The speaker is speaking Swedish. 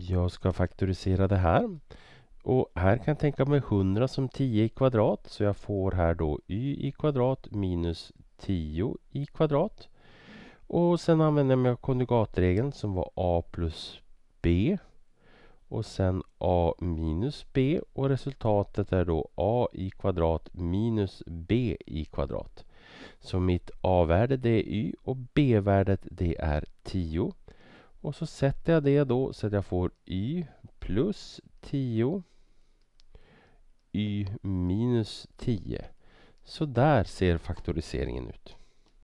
Jag ska faktorisera det här. Och här kan jag tänka mig 100 som 10 i kvadrat. Så jag får här då y i kvadrat minus 10 i kvadrat. Och sen använder jag mig av konjugatregeln som var a plus b. Och sen a minus b och resultatet är då a i kvadrat minus b i kvadrat. Så mitt a-värde det är y och b-värdet det är 10. Och så sätter jag det då så att jag får y plus 10 y minus 10. Så där ser faktoriseringen ut.